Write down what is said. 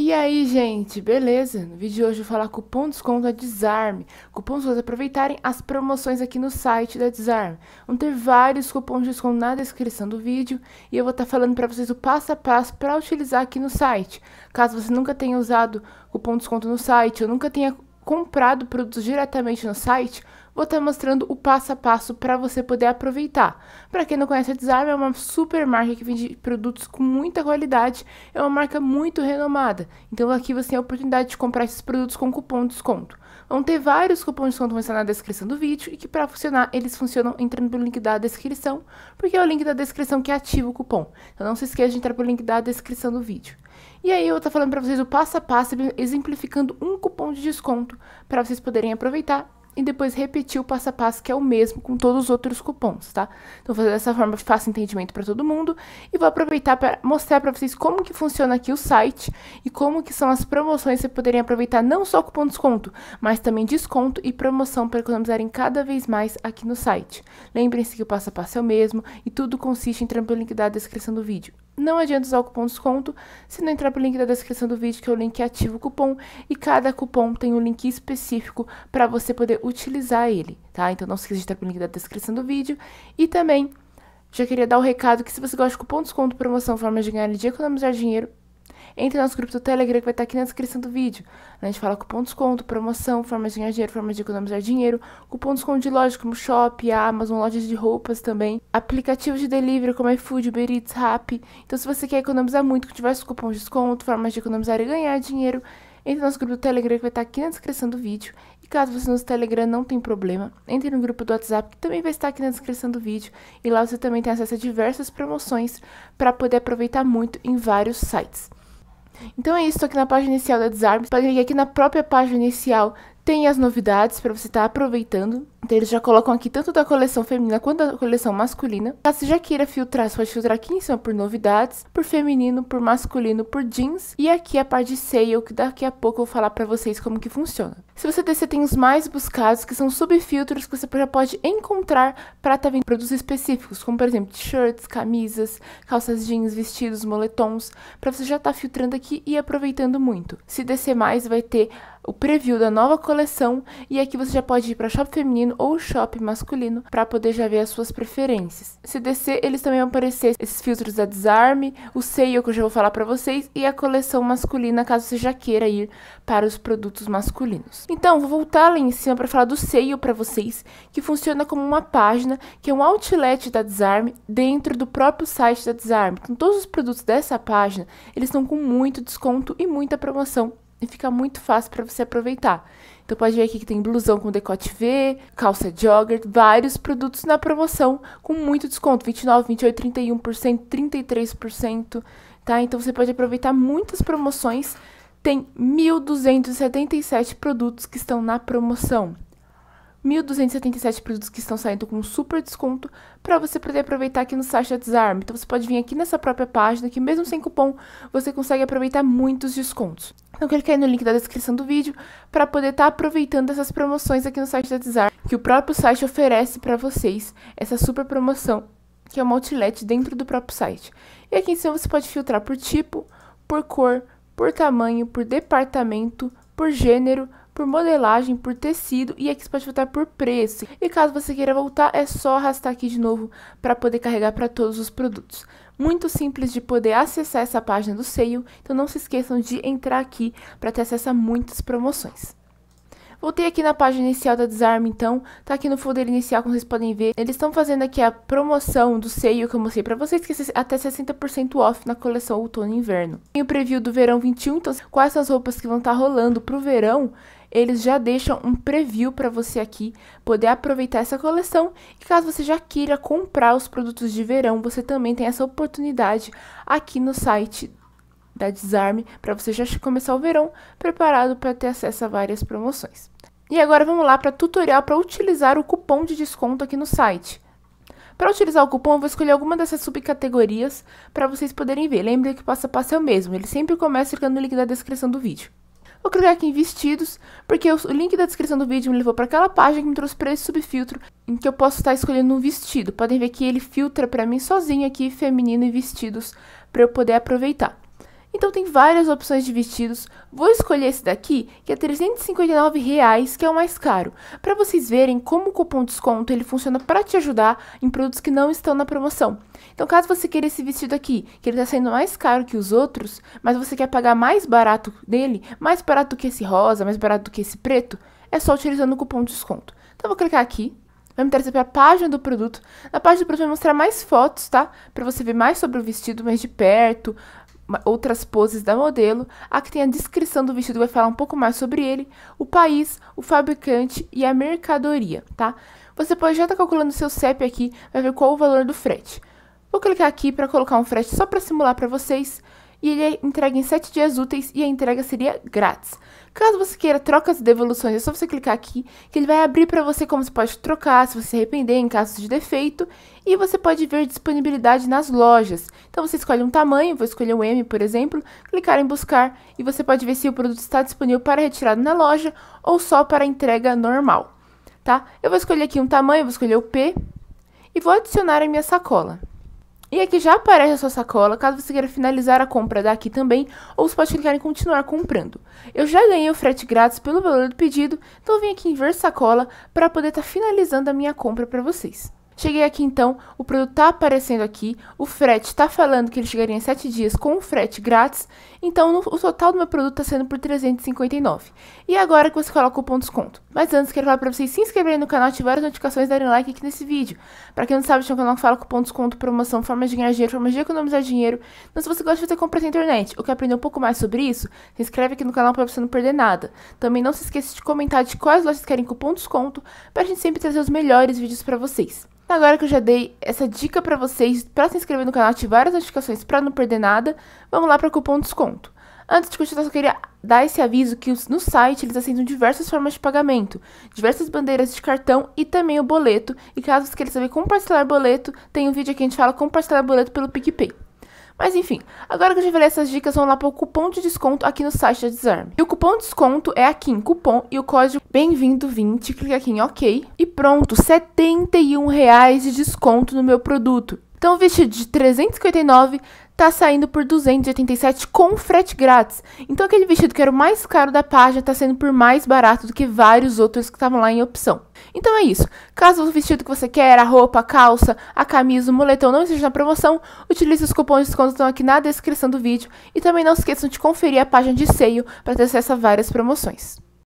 E aí, gente, beleza? No vídeo de hoje eu vou falar cupom de desconto da Desarme. Cupons para aproveitarem as promoções aqui no site da Desarme. Vão ter vários cupons de desconto na descrição do vídeo e eu vou estar tá falando para vocês o passo a passo para utilizar aqui no site. Caso você nunca tenha usado cupom de desconto no site ou nunca tenha comprado produtos diretamente no site, vou estar tá mostrando o passo a passo para você poder aproveitar. Para quem não conhece a Desarm, é uma super marca que vende produtos com muita qualidade, é uma marca muito renomada. Então aqui você tem a oportunidade de comprar esses produtos com cupom de desconto. Vão ter vários cupons de desconto que estar na descrição do vídeo e que para funcionar eles funcionam entrando pelo link da descrição, porque é o link da descrição que ativa o cupom. Então não se esqueça de entrar pelo link da descrição do vídeo. E aí eu vou estar tá falando para vocês o passo a passo exemplificando um cupom de desconto para vocês poderem aproveitar e depois repetir o passo a passo que é o mesmo com todos os outros cupons, tá? Então, fazer dessa forma faça entendimento para todo mundo e vou aproveitar para mostrar para vocês como que funciona aqui o site e como que são as promoções que poderem aproveitar não só o cupom de desconto, mas também desconto e promoção para economizarem cada vez mais aqui no site. Lembrem-se que o passo a passo é o mesmo e tudo consiste em entrar pelo link da descrição do vídeo. Não adianta usar o cupom desconto se não entrar pelo link da descrição do vídeo, que é o link que ativa o cupom, e cada cupom tem um link específico para você poder utilizar ele, tá? Então não se esqueça de entrar pelo link da descrição do vídeo. E também, já queria dar o recado que se você gosta de cupom desconto, promoção, forma de ganhar e de economizar dinheiro, entre no nosso grupo do Telegram que vai estar aqui na descrição do vídeo. A gente fala cupom de desconto, promoção, formas de ganhar dinheiro, formas de economizar dinheiro, cupom de desconto de lojas como Shop, Amazon, lojas de roupas também, aplicativos de delivery como iFood, Uber Eats, Rappi. Então se você quer economizar muito com diversos cupons de desconto, formas de economizar e ganhar dinheiro, entre no nosso grupo do Telegram que vai estar aqui na descrição do vídeo. E caso você não use Telegram, não tem problema. Entre no grupo do WhatsApp que também vai estar aqui na descrição do vídeo. E lá você também tem acesso a diversas promoções para poder aproveitar muito em vários sites. Então é isso aqui na página inicial da Desarme. Peguei aqui na própria página inicial tem as novidades para você estar tá aproveitando. Então, eles já colocam aqui tanto da coleção feminina quanto da coleção masculina. Caso você já queira filtrar, você pode filtrar aqui em cima por novidades, por feminino, por masculino, por jeans. E aqui a parte de sale, que daqui a pouco eu vou falar para vocês como que funciona. Se você descer, tem os mais buscados, que são subfiltros que você já pode encontrar para estar tá vendo produtos específicos, como por exemplo t-shirts, camisas, calças jeans, vestidos, moletons, para você já estar tá filtrando aqui e aproveitando muito. Se descer mais, vai ter o preview da nova coleção e aqui você já pode ir para shop feminino ou shop masculino para poder já ver as suas preferências. Se descer, eles também vão aparecer esses filtros da Desarme, o seio que eu já vou falar para vocês e a coleção masculina caso você já queira ir para os produtos masculinos. Então, vou voltar lá em cima para falar do seio para vocês, que funciona como uma página que é um outlet da Desarme dentro do próprio site da Desarme. Então, todos os produtos dessa página, eles estão com muito desconto e muita promoção e fica muito fácil para você aproveitar. Então pode ver aqui que tem blusão com decote V, calça jogger, vários produtos na promoção com muito desconto, 29, 28, 31%, 33%, tá? Então você pode aproveitar muitas promoções. Tem 1.277 produtos que estão na promoção. 1.277 produtos que estão saindo com super desconto para você poder aproveitar aqui no site da Desarme. Então você pode vir aqui nessa própria página que mesmo sem cupom você consegue aproveitar muitos descontos. Então clique aí no link da descrição do vídeo para poder estar tá aproveitando essas promoções aqui no site da Desarme, que o próprio site oferece para vocês essa super promoção, que é uma outlet dentro do próprio site. E aqui em cima você pode filtrar por tipo, por cor, por tamanho, por departamento, por gênero, por modelagem, por tecido e aqui você pode voltar por preço. E caso você queira voltar, é só arrastar aqui de novo para poder carregar para todos os produtos. Muito simples de poder acessar essa página do Seio, então não se esqueçam de entrar aqui para ter acesso a muitas promoções. Voltei aqui na página inicial da Desarme, então, tá aqui no folder inicial, como vocês podem ver. Eles estão fazendo aqui a promoção do seio que eu mostrei pra vocês, que é até 60% off na coleção outono e inverno. Tem o preview do verão 21, então quais são as roupas que vão estar tá rolando pro verão, eles já deixam um preview para você aqui poder aproveitar essa coleção. E caso você já queira comprar os produtos de verão, você também tem essa oportunidade aqui no site da Desarme para você já começar o verão preparado para ter acesso a várias promoções. E agora vamos lá para tutorial para utilizar o cupom de desconto aqui no site. Para utilizar o cupom, eu vou escolher alguma dessas subcategorias para vocês poderem ver. Lembre que o passo a passo é o mesmo, ele sempre começa clicando no link da descrição do vídeo. Vou clicar aqui em vestidos, porque o link da descrição do vídeo me levou para aquela página que me trouxe para esse subfiltro, em que eu posso estar tá escolhendo um vestido. Podem ver que ele filtra para mim sozinho aqui feminino e vestidos, para eu poder aproveitar. Então tem várias opções de vestidos. Vou escolher esse daqui, que é R$ reais, que é o mais caro. Para vocês verem como o cupom desconto ele funciona para te ajudar em produtos que não estão na promoção. Então caso você queira esse vestido aqui, que ele está saindo mais caro que os outros, mas você quer pagar mais barato dele, mais barato do que esse rosa, mais barato do que esse preto, é só utilizando o cupom desconto. Então vou clicar aqui, vai me trazer para a página do produto. Na página do produto vai mostrar mais fotos, tá? Para você ver mais sobre o vestido mais de perto, outras poses da modelo, que tem a descrição do vestido, vai falar um pouco mais sobre ele, o país, o fabricante e a mercadoria, tá? Você pode já estar tá calculando seu CEP aqui, vai ver qual o valor do frete. Vou clicar aqui para colocar um frete só para simular para vocês e ele é entregue em 7 dias úteis e a entrega seria grátis. Caso você queira trocas e devoluções, é só você clicar aqui que ele vai abrir para você como você pode trocar, se você se arrepender em caso de defeito, e você pode ver disponibilidade nas lojas. Então você escolhe um tamanho, vou escolher um M, por exemplo, clicar em buscar e você pode ver se o produto está disponível para retirado na loja ou só para entrega normal, tá? Eu vou escolher aqui um tamanho, vou escolher o P e vou adicionar a minha sacola. E aqui já aparece a sua sacola, caso você queira finalizar a compra daqui também, ou se pode clicar em continuar comprando. Eu já ganhei o frete grátis pelo valor do pedido, então vim aqui em ver sacola para poder estar tá finalizando a minha compra para vocês. Cheguei aqui então, o produto está aparecendo aqui, o frete está falando que ele chegaria em 7 dias com o frete grátis, então o total do meu produto está sendo por 359. E agora que você coloca o ponto desconto? Mas antes, quero falar para vocês se inscreverem no canal, ativar as notificações e darem like aqui nesse vídeo. Para quem não sabe, este é um canal que fala de desconto, promoção, formas de ganhar dinheiro, formas de economizar dinheiro. Então, se você gosta de fazer compras na internet ou quer aprender um pouco mais sobre isso, se inscreve aqui no canal para você não perder nada. Também não se esqueça de comentar de quais lojas querem cupom, desconto, para a gente sempre trazer os melhores vídeos para vocês. Então, agora que eu já dei essa dica para vocês, para se inscrever no canal, ativar as notificações para não perder nada, vamos lá para cupom desconto. Antes de continuar, eu queria dar esse aviso que no site eles aceitam diversas formas de pagamento, diversas bandeiras de cartão e também o boleto. E caso você queira saber como parcelar boleto, tem um vídeo aqui que a gente fala como parcelar boleto pelo PicPay. Mas enfim, agora que eu já falei essas dicas, vamos lá para o cupom de desconto aqui no site da Desarme. E o cupom de desconto é aqui em cupom e o código bem-vindo 20 clica aqui em OK e pronto, R$ 71 de desconto no meu produto. Então, o vestido de 359 tá saindo por 287 com frete grátis. Então aquele vestido que era o mais caro da página tá saindo por mais barato do que vários outros que estavam lá em opção. Então é isso. Caso o vestido que você quer, a roupa, a calça, a camisa, o moletom não esteja na promoção, utilize os cupons de desconto que estão aqui na descrição do vídeo e também não esqueçam de conferir a página de seio para ter acesso a várias promoções.